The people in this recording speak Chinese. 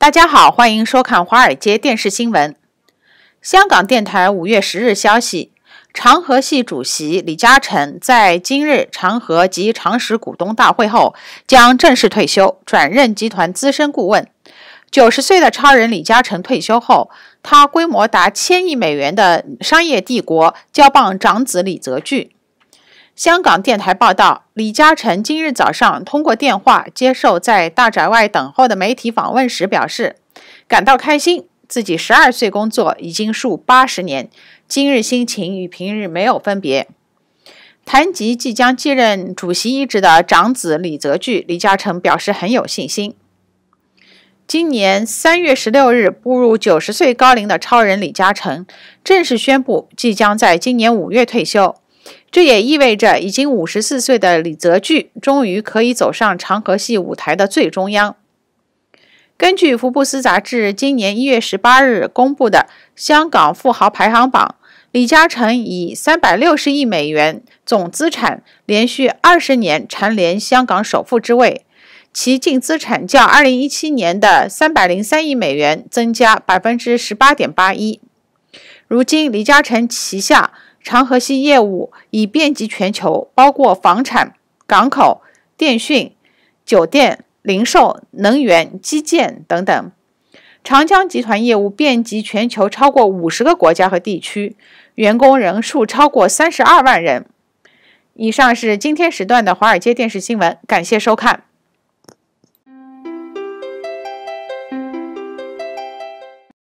大家好，欢迎收看《华尔街电视新闻》。香港电台五月十日消息：长和系主席李嘉诚在今日长和及长实股东大会后，将正式退休，转任集团资深顾问。九十岁的超人李嘉诚退休后，他规模达千亿美元的商业帝国交棒长子李泽钜。香港电台报道，李嘉诚今日早上通过电话接受在大宅外等候的媒体访问时表示，感到开心，自己十二岁工作已经数八十年，今日心情与平日没有分别。谈及即将继任主席一职的长子李泽钜，李嘉诚表示很有信心。今年三月十六日步入九十岁高龄的超人李嘉诚，正式宣布即将在今年五月退休。这也意味着，已经五十四岁的李泽钜终于可以走上长河系舞台的最中央。根据《福布斯》杂志今年一月十八日公布的香港富豪排行榜，李嘉诚以三百六十亿美元总资产，连续二十年蝉联香港首富之位，其净资产较二零一七年的三百零三亿美元增加百分之十八点八一。如今，李嘉诚旗下长和系业务已遍及全球，包括房产、港口、电讯、酒店、零售、能源、基建等等。长江集团业务遍及全球超过五十个国家和地区，员工人数超过三十二万人。以上是今天时段的华尔街电视新闻，感谢收看。